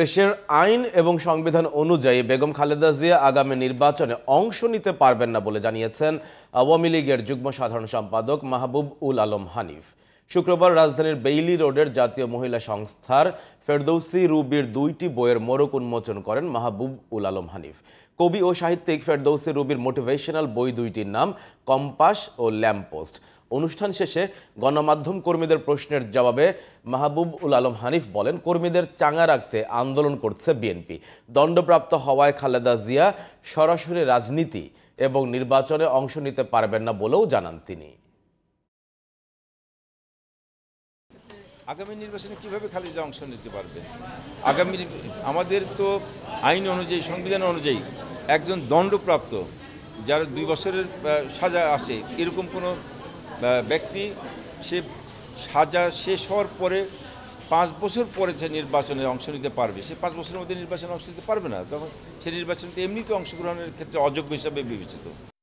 দেশের আইন এবং সংবিধান অনুযায়ী বেগম খালেদা জিয়া আগামী নির্বাচনে অংশ নিতে পারবেন না বলে জানিয়েছেন আওয়ামী লীগের যুগ্ম সাধারণ সম্পাদক মাহবুব উল আলম হানিফ শুক্রবার রাজধানীর বেইলি রোডের জাতীয় মহিলা সংস্থার ফেরদৌসি রুবির দুইটি বইয়ের মোড়ক উন্মোচন করেন মাহবুব উল আলম হানিফ কবি ও সাহিত্যিক ফেরদৌসি রুবির মোটিভেশনাল বই দুইটির নাম কম্পাস ও ল্যাম্পপোস্ট অনুষ্ঠান শেষে গণমাধ্যম কর্মীদের প্রশ্নের জবাবে মাহবুব উল আলম হানিফ বলেন কর্মীদের চাঙা রাখতে আন্দোলন করছে বিএনপি দণ্ডপ্রাপ্ত হওয়ায় খালেদা জিয়া সরাসরি রাজনীতি এবং নির্বাচনে অংশ নিতে পারবেন না বলেও জানান তিনি আগামী নির্বাচনে কিভাবে খালেদা অংশ নিতে পারবে আগামী আমাদের তো আইন অনুযায়ী সংবিধান অনুযায়ী একজন দণ্ডপ্রাপ্ত যার দুই বছরের সাজা আছে এরকম কোনো ব্যক্তি সে সাজা শেষ হওয়ার পরে পাঁচ বছর পরে যে নির্বাচনে অংশ নিতে পারবে সে পাঁচ বছরের মধ্যে নির্বাচনে অংশ নিতে পারবে না তখন সে নির্বাচনে এমনিতে অংশগ্রহণের ক্ষেত্রে অযোগ্য হিসাবে বিবেচিত